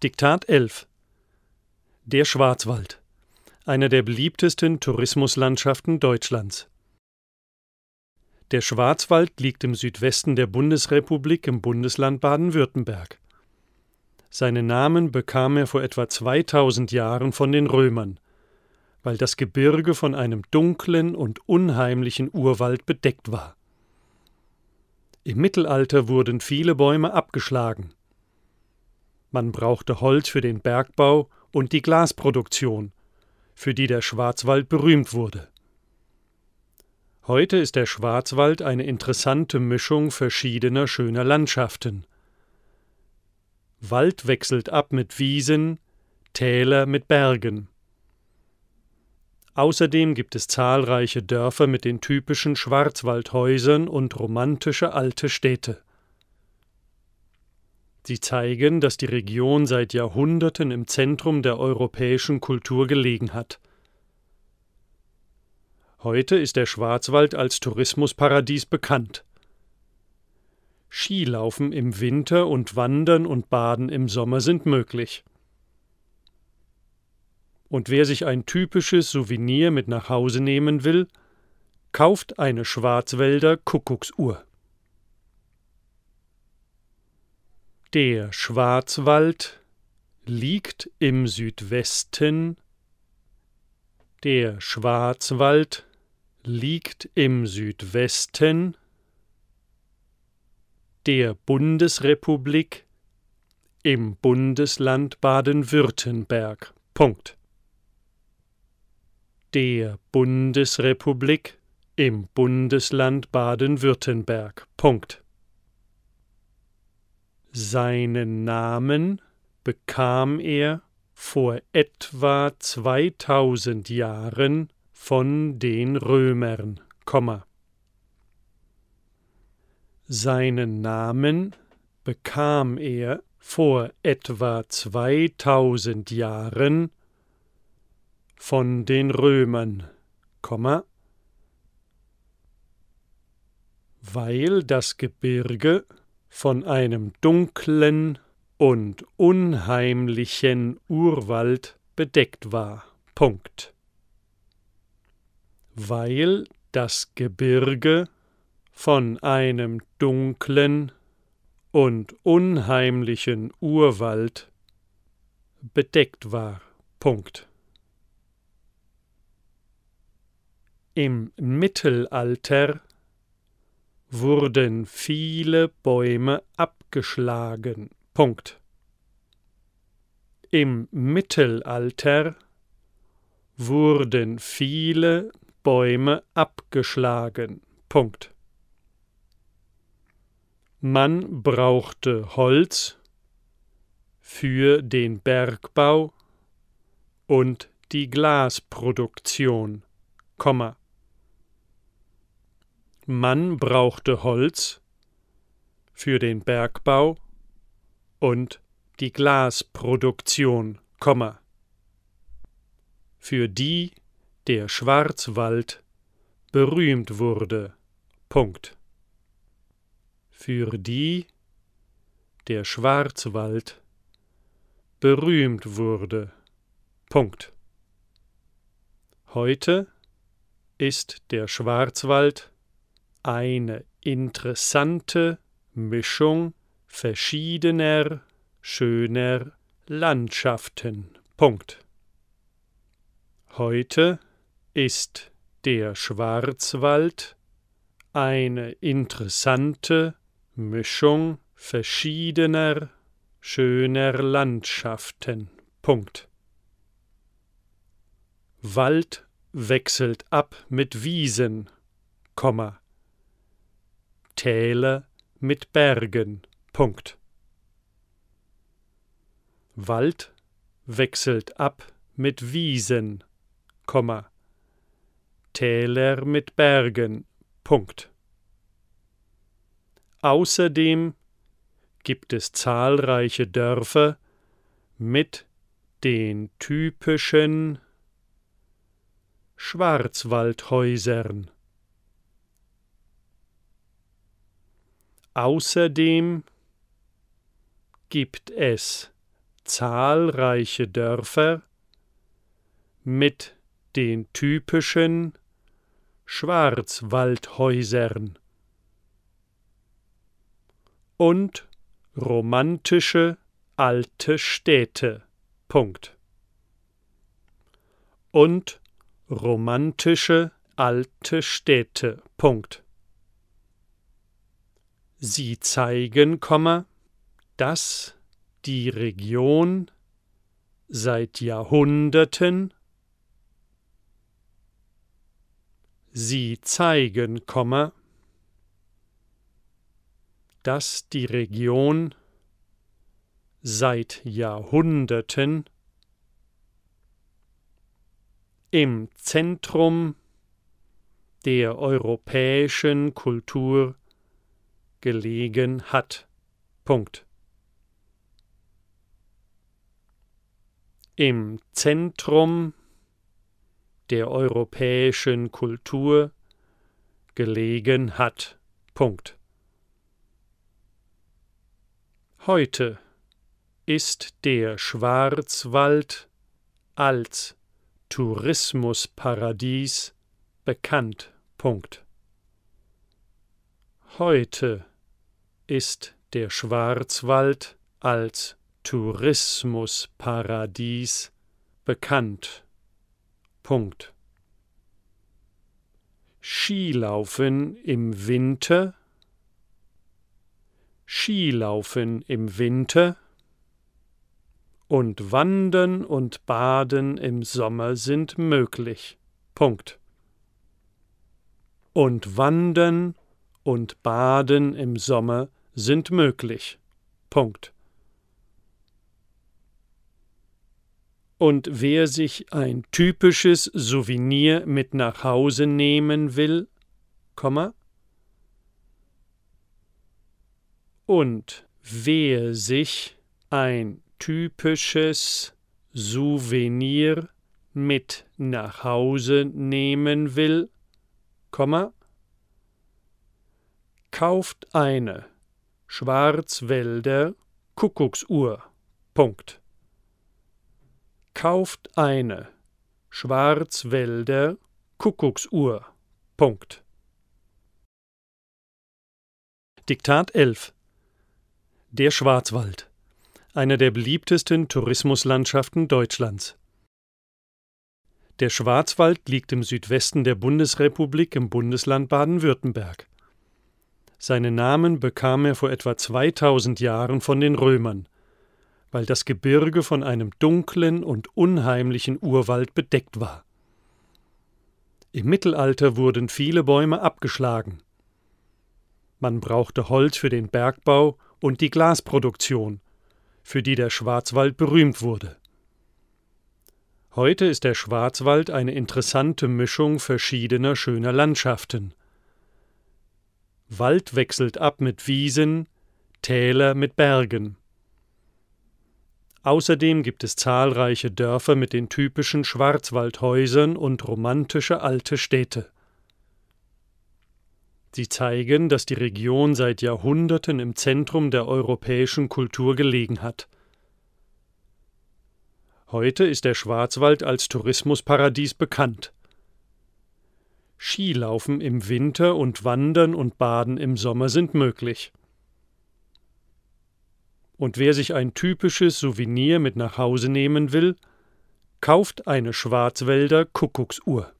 Diktat 11 Der Schwarzwald eine der beliebtesten Tourismuslandschaften Deutschlands. Der Schwarzwald liegt im Südwesten der Bundesrepublik im Bundesland Baden-Württemberg. Seinen Namen bekam er vor etwa 2000 Jahren von den Römern, weil das Gebirge von einem dunklen und unheimlichen Urwald bedeckt war. Im Mittelalter wurden viele Bäume abgeschlagen, man brauchte Holz für den Bergbau und die Glasproduktion, für die der Schwarzwald berühmt wurde. Heute ist der Schwarzwald eine interessante Mischung verschiedener schöner Landschaften. Wald wechselt ab mit Wiesen, Täler mit Bergen. Außerdem gibt es zahlreiche Dörfer mit den typischen Schwarzwaldhäusern und romantische alte Städte. Sie zeigen, dass die Region seit Jahrhunderten im Zentrum der europäischen Kultur gelegen hat. Heute ist der Schwarzwald als Tourismusparadies bekannt. Skilaufen im Winter und Wandern und Baden im Sommer sind möglich. Und wer sich ein typisches Souvenir mit nach Hause nehmen will, kauft eine Schwarzwälder Kuckucksuhr. Der Schwarzwald liegt im Südwesten. Der Schwarzwald liegt im Südwesten der Bundesrepublik im Bundesland Baden-Württemberg. Punkt. Der Bundesrepublik im Bundesland Baden-Württemberg. Punkt. Seinen Namen bekam er vor etwa 2000 Jahren von den Römern, Seinen Namen bekam er vor etwa 2000 Jahren von den Römern, weil das Gebirge von einem dunklen und unheimlichen Urwald bedeckt war. Punkt. Weil das Gebirge von einem dunklen und unheimlichen Urwald bedeckt war. Punkt. Im Mittelalter wurden viele Bäume abgeschlagen. Punkt. Im Mittelalter wurden viele Bäume abgeschlagen. Punkt. Man brauchte Holz für den Bergbau und die Glasproduktion, Komma. Man brauchte Holz für den Bergbau und die Glasproduktion, für die der Schwarzwald berühmt wurde. Punkt. Für die der Schwarzwald berühmt wurde. Punkt. Heute ist der Schwarzwald eine interessante Mischung verschiedener schöner Landschaften. Punkt. Heute ist der Schwarzwald eine interessante Mischung verschiedener schöner Landschaften. Punkt. Wald wechselt ab mit Wiesen, Komma, Täler mit Bergen. Punkt. Wald wechselt ab mit Wiesen, Komma. Täler mit Bergen. Punkt. Außerdem gibt es zahlreiche Dörfer mit den typischen Schwarzwaldhäusern. Außerdem gibt es zahlreiche Dörfer mit den typischen Schwarzwaldhäusern und romantische alte Städte. Punkt. Und romantische alte Städte. Punkt. Sie zeigen, dass die Region seit Jahrhunderten Sie zeigen, dass die Region seit Jahrhunderten im Zentrum der europäischen Kultur gelegen hat. Punkt. Im Zentrum der europäischen Kultur gelegen hat. Punkt. Heute ist der Schwarzwald als Tourismusparadies bekannt. Punkt. Heute ist der Schwarzwald als Tourismusparadies bekannt. Punkt. Skilaufen im Winter Skilaufen im Winter und Wandern und Baden im Sommer sind möglich. Punkt. Und Wandern und Baden im Sommer sind möglich. Punkt. Und wer sich ein typisches Souvenir mit nach Hause nehmen will, Komma, und wer sich ein typisches Souvenir mit nach Hause nehmen will, Komma, kauft eine Schwarzwälder Kuckucksuhr. Punkt. Kauft eine Schwarzwälder Kuckucksuhr. Punkt. Diktat 11 Der Schwarzwald, eine der beliebtesten Tourismuslandschaften Deutschlands. Der Schwarzwald liegt im Südwesten der Bundesrepublik im Bundesland Baden-Württemberg. Seinen Namen bekam er vor etwa 2000 Jahren von den Römern, weil das Gebirge von einem dunklen und unheimlichen Urwald bedeckt war. Im Mittelalter wurden viele Bäume abgeschlagen. Man brauchte Holz für den Bergbau und die Glasproduktion, für die der Schwarzwald berühmt wurde. Heute ist der Schwarzwald eine interessante Mischung verschiedener schöner Landschaften Wald wechselt ab mit Wiesen, Täler mit Bergen. Außerdem gibt es zahlreiche Dörfer mit den typischen Schwarzwaldhäusern und romantische alte Städte. Sie zeigen, dass die Region seit Jahrhunderten im Zentrum der europäischen Kultur gelegen hat. Heute ist der Schwarzwald als Tourismusparadies bekannt. Skilaufen im Winter und Wandern und Baden im Sommer sind möglich. Und wer sich ein typisches Souvenir mit nach Hause nehmen will, kauft eine Schwarzwälder Kuckucksuhr.